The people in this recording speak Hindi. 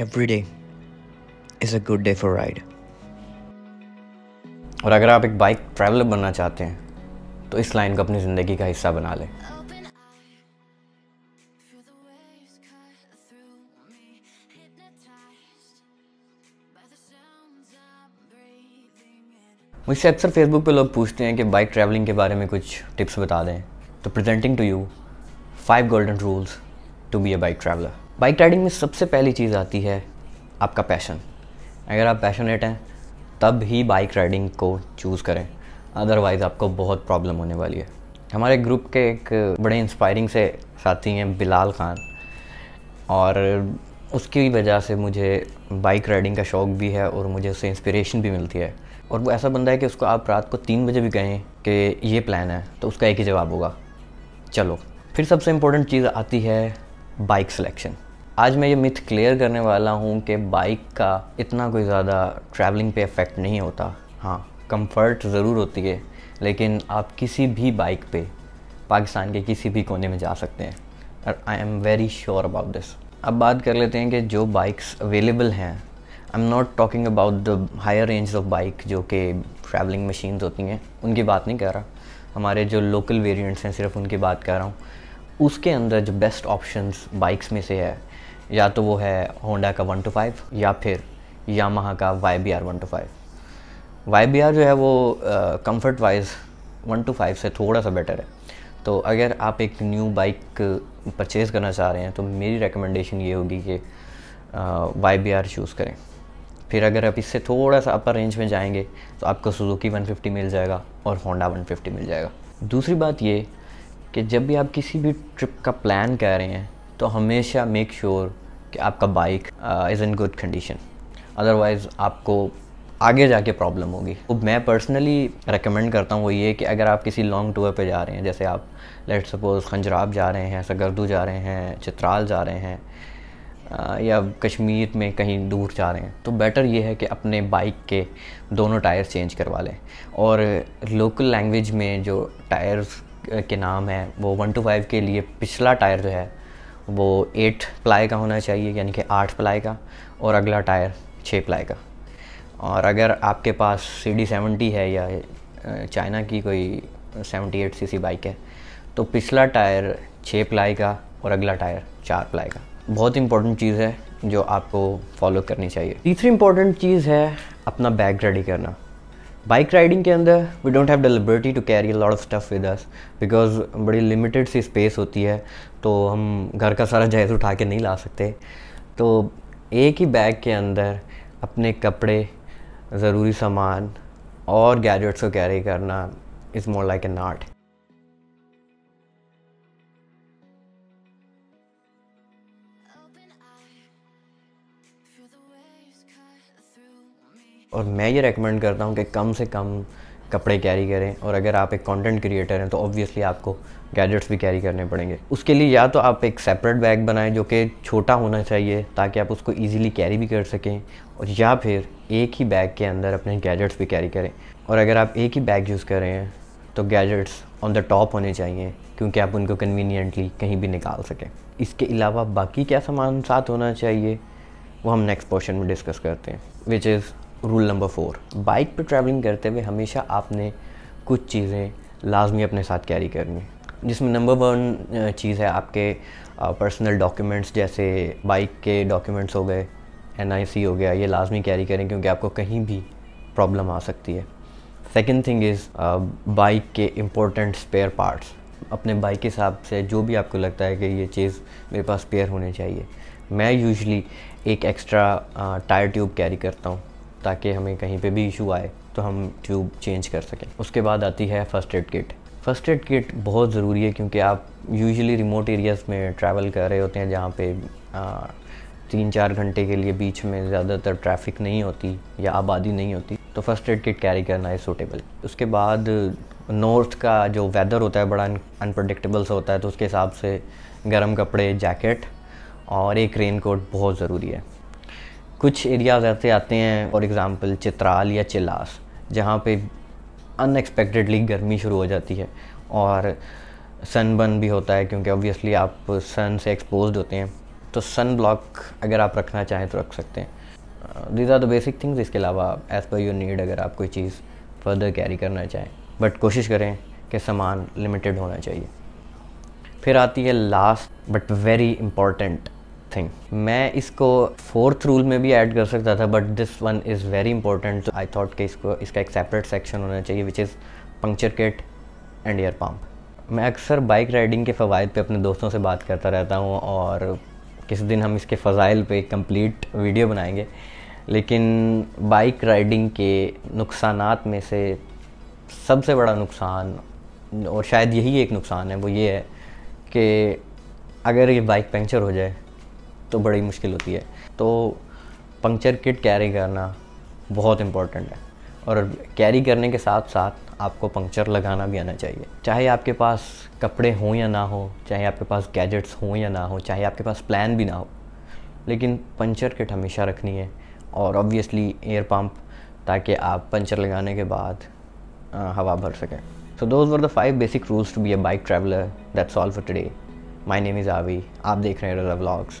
every day is a good day for ride और अगर आप एक बाइक ट्रैवलर बनना चाहते हैं तो इस लाइन को अपनी ज़िंदगी का हिस्सा बना लें मुझसे अक्सर फेसबुक पे लोग पूछते हैं कि बाइक ट्रैवलिंग के बारे में कुछ टिप्स बता दें तो presenting to you five golden rules to be a bike traveller bike riding में सबसे पहली चीज़ आती है आपका पैशन अगर आप पैशनेट हैं तब ही बाइक राइडिंग को चूज़ करें अदरवाइज़ आपको बहुत प्रॉब्लम होने वाली है हमारे ग्रुप के एक बड़े इंस्पायरिंग से साथी हैं बिलाल खान और उसकी वजह से मुझे बाइक राइडिंग का शौक़ भी है और मुझे उससे इंस्पिरेशन भी मिलती है और वो ऐसा बंदा है कि उसको आप रात को तीन बजे भी कहें कि ये प्लान है तो उसका एक ही जवाब होगा चलो फिर सबसे इम्पोर्टेंट चीज़ आती है बाइक सिलेक्शन आज मैं ये मिथ क्लियर करने वाला हूँ कि बाइक का इतना कोई ज़्यादा ट्रैवलिंग पे इफ़ेक्ट नहीं होता हाँ कंफर्ट ज़रूर होती है लेकिन आप किसी भी बाइक पे पाकिस्तान के किसी भी कोने में जा सकते हैं और I am very sure about this अब बात कर लेते हैं कि जो बाइक्स अवेलेबल हैं I am not talking about the higher range of bike जो कि ट्रैवलिंग मशीन होती हैं उनकी बात नहीं कर रहा हमारे जो लोकल वेरियंट्स हैं सिर्फ उनकी बात कर रहा हूँ उसके अंदर जो बेस्ट ऑप्शन बाइक्स में से है या तो वो है होंडा का वन टू फाइव या फिर यामाहा का Y B R one two five Y B R जो है वो comfort wise one two five से थोड़ा सा बेटर है तो अगर आप एक न्यू बाइक परचेज़ करना चाह रहे हैं तो मेरी रिकमेंडेशन ये होगी कि वाई बी आर चूज़ करें फिर अगर आप इससे थोड़ा सा अपर रेंज में जाएंगे तो आपको सुजुकी 150 मिल जाएगा और होंडा 150 मिल जाएगा दूसरी बात ये कि जब भी आप किसी भी ट्रिप का प्लान कर रहे हैं तो हमेशा मेक श्योर sure कि आपका bike is in good condition otherwise आपको आगे जाके प्रॉब्लम होगी तो मैं पर्सनली रेकमेंड करता हूँ वो ये कि अगर आप किसी लॉन्ग टूर पे जा रहे हैं जैसे आप लेट सपोज़ खंजराब जा रहे हैं सगरदू जा रहे हैं चित्राल जा रहे हैं आ, uh, या कश्मीर में कहीं दूर जा रहे हैं तो बेटर ये है कि अपने बाइक के दोनों टायर चेंज करवा लें और लोकल लैंग्वेज में जो टायर्स के नाम है वो वन टू फाइव के लिए पिछला टायर जो है वो एट प्लाई का होना चाहिए यानी कि आठ प्लाई का और अगला टायर छः प्लाई का और अगर आपके पास सी डी सेवेंटी है या चाइना की कोई seventy eight C C bike है तो पिछला टायर छः प्लाई का और अगला टायर चार प्लाई का बहुत इंपॉर्टेंट चीज़ है जो आपको फॉलो करनी चाहिए तीसरी इंपॉर्टेंट चीज़ है अपना बैग रेडी करना बाइक राइडिंग के अंदर we don't have the liberty to carry lot of stuff with us because बड़ी लिमिटेड सी स्पेस होती है तो हम घर का सारा जहेज उठा के नहीं ला सकते तो एक ही बैग के अंदर अपने कपड़े ज़रूरी सामान और गैजेट्स को कैरी करना is more like an art feel the way और मैं ये रेकमेंड करता हूँ कि कम से कम कपड़े कैरी करें और अगर आप एक कंटेंट क्रिएटर हैं तो ऑब्वियसली आपको गैजेट्स भी कैरी करने पड़ेंगे उसके लिए या तो आप एक सेपरेट बैग बनाएं जो कि छोटा होना चाहिए ताकि आप उसको इजीली कैरी भी कर सकें और या फिर एक ही बैग के अंदर अपने गैजेट्स भी कैरी करें और अगर आप एक ही बैग यूज़ कर रहे हैं तो गैजेट्स ऑन द टॉप होने चाहिए क्योंकि आप उनको कन्वीनियंटली कहीं भी निकाल सकें इसके अलावा बाकी क्या सामान साथ होना चाहिए वो हम नेक्स्ट पोर्शन में डिस्कस करते हैं which is rule number four bike पर ट्रैवलिंग करते हुए हमेशा आपने कुछ चीज़ें लाजमी अपने साथ कैरी करनी जिसमें नंबर वन चीज़ है आपके पर्सनल डॉक्यूमेंट्स जैसे बाइक के डॉक्यूमेंट्स हो गए एन हो गया ये लाजमी कैरी करें क्योंकि आपको कहीं भी प्रॉब्लम आ सकती है सेकेंड थिंग इज़ बाइक के इम्पोर्टेंट स्पेयर पार्ट्स अपने बाइक के हिसाब से जो भी आपको लगता है कि ये चीज़ मेरे पास स्पेयर होने चाहिए मैं यूजली एक एक्स्ट्रा टायर ट्यूब कैरी करता हूँ ताकि हमें कहीं पे भी इशू आए तो हम ट्यूब चेंज कर सकें उसके बाद आती है first aid kit first aid kit बहुत ज़रूरी है क्योंकि आप यूजुअली रिमोट एरियाज़ में ट्रैवल कर रहे होते हैं जहाँ पे आ, तीन चार घंटे के लिए बीच में ज़्यादातर ट्रैफिक नहीं होती या आबादी नहीं होती तो फर्स्ट एड किट कैरी करना है सूटेबल उसके बाद नॉर्थ का जो वेदर होता है बड़ा अनप्रडिक्टेबल सा होता है तो उसके हिसाब से गर्म कपड़े जैकेट और एक रेन कोट बहुत ज़रूरी है कुछ एरियाज ऐसे आते हैं फॉर एग्ज़ाम्पल चित्राल या चिलास जहाँ पे अनएक्सपेक्टेडली गर्मी शुरू हो जाती है और सनबर्न भी होता है क्योंकि ऑब्वियसली आप सन से एक्सपोज होते हैं तो सन ब्लॉक अगर आप रखना चाहें तो रख सकते हैं these are the basic things इसके अलावा एज़ पर योर नीड अगर आप कोई चीज़ फर्दर कैरी करना चाहें बट कोशिश करें कि सामान लिमिटेड होना चाहिए फिर आती है last but very important thing मैं इसको फोर्थ रूल में भी ऐड कर सकता था but this one is very important I thought कि इसको इसका एक सेपरेट सेक्शन होना चाहिए which is puncture kit and air pump मैं अक्सर बाइक राइडिंग के फ़वाद पे अपने दोस्तों से बात करता रहता हूँ और किसी दिन हम इसके फ़जाइल पे कंप्लीट वीडियो बनाएंगे लेकिन बाइक राइडिंग के नुकसान में से सबसे बड़ा नुकसान और शायद यही एक नुकसान है वो ये है कि अगर ये बाइक पंक्चर हो जाए तो बड़ी मुश्किल होती है तो पंक्चर किट कैरी करना बहुत इम्पॉर्टेंट है और कैरी करने के साथ साथ आपको पंक्चर लगाना भी आना चाहिए चाहे आपके पास कपड़े हों या ना हो चाहे आपके पास गैजेट्स हों या ना हो चाहे आपके पास प्लान भी ना हो लेकिन पंचर किट हमेशा रखनी है और ऑब्वियसली एयर पम्प ताकि आप पंचर लगाने के बाद आ, हवा भर सकें so those were the five basic rules to be a bike traveller that's all for today my name is Avi आप देख रहे हैं रजा ब्लॉग्स